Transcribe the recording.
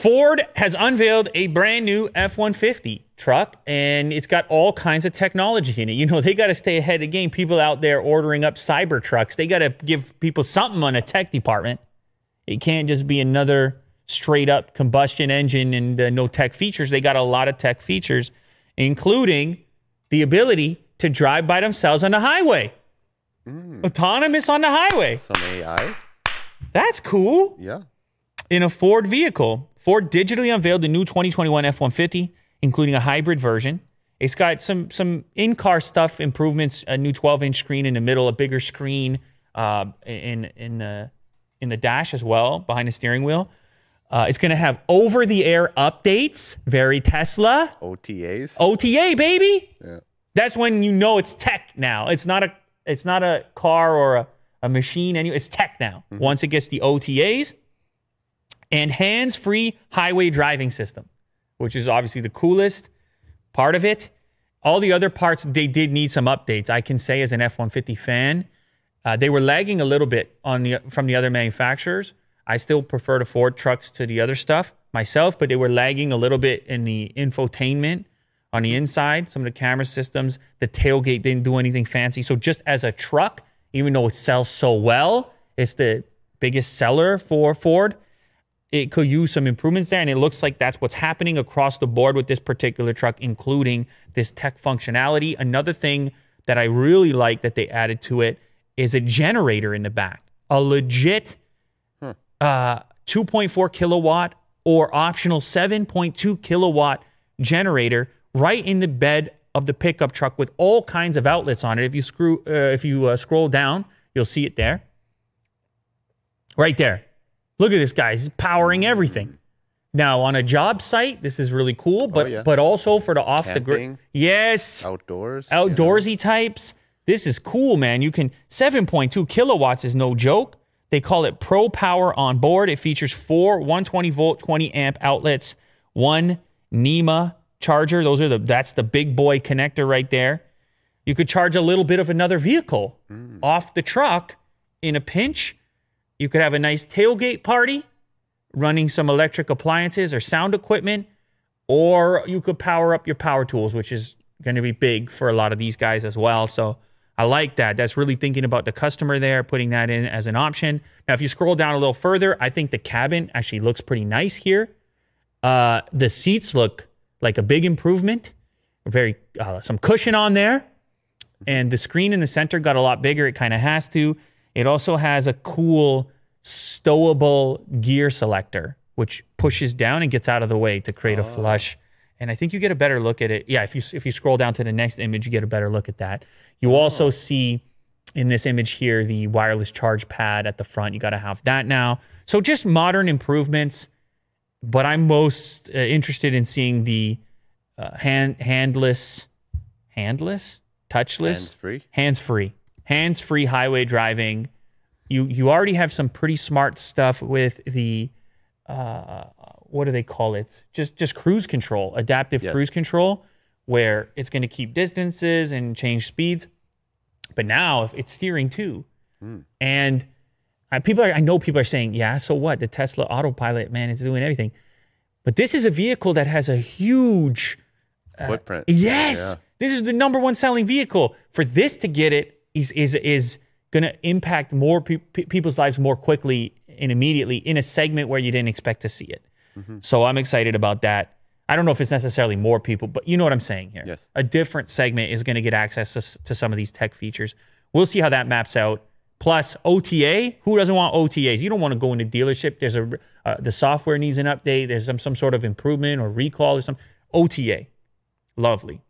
Ford has unveiled a brand new F 150 truck and it's got all kinds of technology in it. You know, they got to stay ahead of the game. People out there ordering up cyber trucks, they got to give people something on a tech department. It can't just be another straight up combustion engine and uh, no tech features. They got a lot of tech features, including the ability to drive by themselves on the highway, mm. autonomous on the highway. Some AI. That's cool. Yeah in a Ford vehicle. Ford digitally unveiled the new 2021 F-150, including a hybrid version. It's got some some in-car stuff improvements, a new 12-inch screen in the middle, a bigger screen uh, in in the in the dash as well behind the steering wheel. Uh, it's going to have over-the-air updates, very Tesla. OTAs. OTA, baby. Yeah. That's when you know it's tech now. It's not a it's not a car or a, a machine. Any, it's tech now. Mm -hmm. Once it gets the OTAs, and hands free highway driving system, which is obviously the coolest part of it. All the other parts, they did need some updates. I can say as an F 150 fan, uh, they were lagging a little bit on the, from the other manufacturers. I still prefer the Ford trucks to the other stuff myself, but they were lagging a little bit in the infotainment on the inside, some of the camera systems. The tailgate didn't do anything fancy. So, just as a truck, even though it sells so well, it's the biggest seller for Ford it could use some improvements there. And it looks like that's what's happening across the board with this particular truck, including this tech functionality. Another thing that I really like that they added to it is a generator in the back, a legit hmm. uh, 2.4 kilowatt or optional 7.2 kilowatt generator right in the bed of the pickup truck with all kinds of outlets on it. If you screw, uh, if you uh, scroll down, you'll see it there, right there. Look at this guy. He's powering mm. everything. Now on a job site, this is really cool, oh, but oh, yeah. but also for the off Camping, the grid, yes, outdoors, outdoorsy you know. types. This is cool, man. You can 7.2 kilowatts is no joke. They call it Pro Power on board. It features four 120 volt, 20 amp outlets, one NEMA charger. Those are the that's the big boy connector right there. You could charge a little bit of another vehicle mm. off the truck in a pinch you could have a nice tailgate party running some electric appliances or sound equipment, or you could power up your power tools, which is going to be big for a lot of these guys as well. So I like that. That's really thinking about the customer there, putting that in as an option. Now, if you scroll down a little further, I think the cabin actually looks pretty nice here. Uh, the seats look like a big improvement. Very uh, some cushion on there, and the screen in the center got a lot bigger. It kind of has to. It also has a cool stowable gear selector, which pushes down and gets out of the way to create oh. a flush. And I think you get a better look at it. Yeah, if you if you scroll down to the next image, you get a better look at that. You oh. also see in this image here the wireless charge pad at the front. You got to have that now. So just modern improvements, but I'm most uh, interested in seeing the uh, hand handless, handless, touchless, hands free, hands free hands-free highway driving. You you already have some pretty smart stuff with the uh, what do they call it? Just just cruise control, adaptive yes. cruise control, where it's going to keep distances and change speeds. But now it's steering too, mm. and I, uh, people are, I know people are saying, yeah, so what? The Tesla autopilot, man, is doing everything. But this is a vehicle that has a huge uh, footprint. Yes. Yeah. This is the number one selling vehicle. For this to get it is is is going to impact more pe people's lives more quickly and immediately in a segment where you didn't expect to see it. Mm -hmm. So I'm excited about that. I don't know if it's necessarily more people, but you know what I'm saying here. Yes. A different segment is going to get access to, to some of these tech features. We'll see how that maps out. Plus OTA, who doesn't want OTAs? You don't want to go into dealership. There's a uh, the software needs an update. There's some some sort of improvement or recall or something. OTA, lovely.